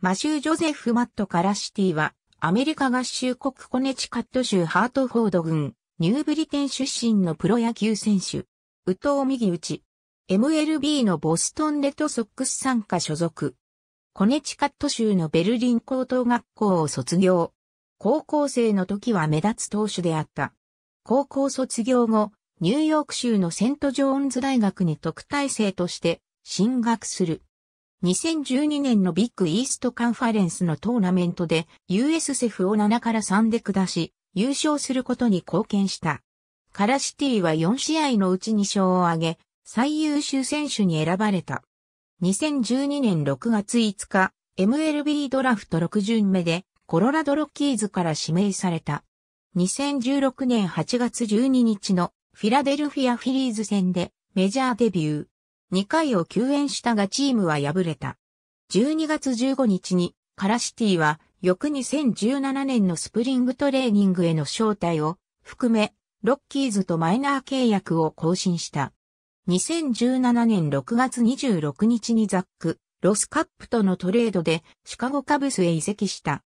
マシュー・ジョゼフ・マット・カラシティは、アメリカ合衆国コネチカット州ハートフォード郡、ニューブリテン出身のプロ野球選手。宇藤右打 MLB のボストンレッドソックス参加所属。コネチカット州のベルリン高等学校を卒業。高校生の時は目立つ投手であった。高校卒業後、ニューヨーク州のセント・ジョーンズ大学に特待生として進学する。2012年のビッグイーストカンファレンスのトーナメントで USF を7から3で下し、優勝することに貢献した。カラシティは4試合のうち2勝を挙げ、最優秀選手に選ばれた。2012年6月5日、MLB ドラフト6巡目で、コロラドロッキーズから指名された。2016年8月12日のフィラデルフィアフィリーズ戦でメジャーデビュー。2回を救援したがチームは敗れた。12月15日にカラシティは翌2017年のスプリングトレーニングへの招待を含めロッキーズとマイナー契約を更新した。2017年6月26日にザック、ロスカップとのトレードでシカゴカブスへ移籍した。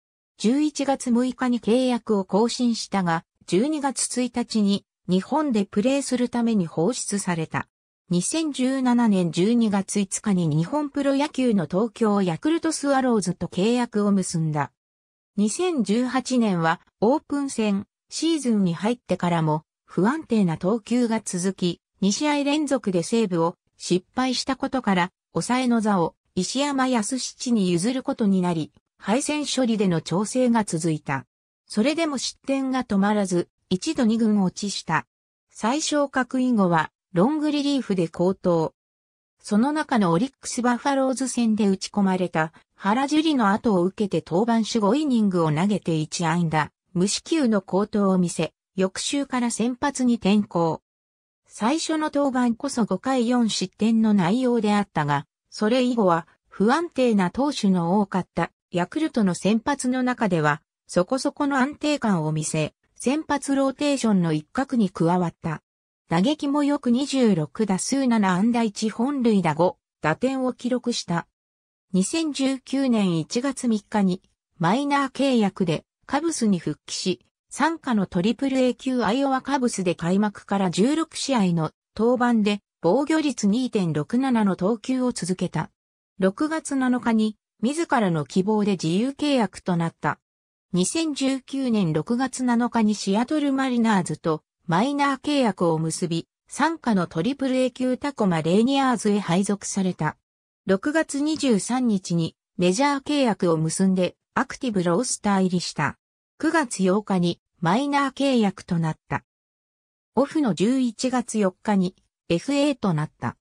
11月6日に契約を更新したが、12月1日に日本でプレーするために放出された。2017年12月5日に日本プロ野球の東京ヤクルトスワローズと契約を結んだ。2018年はオープン戦、シーズンに入ってからも不安定な投球が続き、2試合連続でセーブを失敗したことから、抑えの座を石山康七に譲ることになり、敗戦処理での調整が続いた。それでも失点が止まらず、一度二軍落ちした。最小格以後はロングリリーフで高騰。その中のオリックスバファローズ戦で打ち込まれた原樹里の後を受けて登板守5イニングを投げて1安打、無四球の高騰を見せ、翌週から先発に転向。最初の登板こそ5回4失点の内容であったが、それ以後は不安定な投手の多かったヤクルトの先発の中では、そこそこの安定感を見せ、先発ローテーションの一角に加わった。打撃もよく26打数7安打1本塁打5、打点を記録した。2019年1月3日にマイナー契約でカブスに復帰し、参加のトリプル A 級アイオワカブスで開幕から16試合の登板で防御率2.67の投球を続けた。6月7日に自らの希望で自由契約となった。2019年6月7日にシアトルマリナーズとマイナー契約を結び、参加のトリプル A 級タコマレーニアーズへ配属された。6月23日にメジャー契約を結んでアクティブロースター入りした。9月8日にマイナー契約となった。オフの11月4日に FA となった。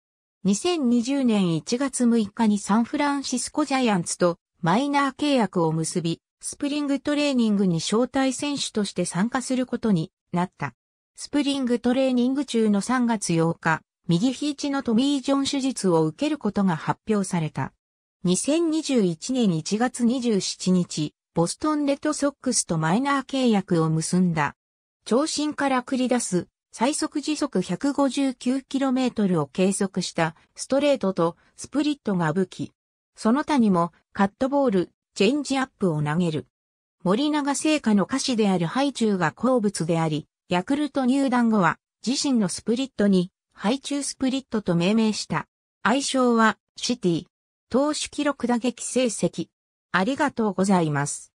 2020年1月6日にサンフランシスコジャイアンツとマイナー契約を結び、スプリングトレーニングに招待選手として参加することになった。スプリングトレーニング中の3月8日、右肘のトミー・ジョン手術を受けることが発表された。2021年1月27日、ボストンレッドソックスとマイナー契約を結んだ。長身から繰り出す最速時速 159km を計測したストレートとスプリットが武器。その他にもカットボール、チェンジアップを投げる。森永製菓の歌詞であるハイチュウが好物であり、ヤクルト入団後は自身のスプリットにハイチュースプリットと命名した。愛称はシティ。投手記録打撃成績。ありがとうございます。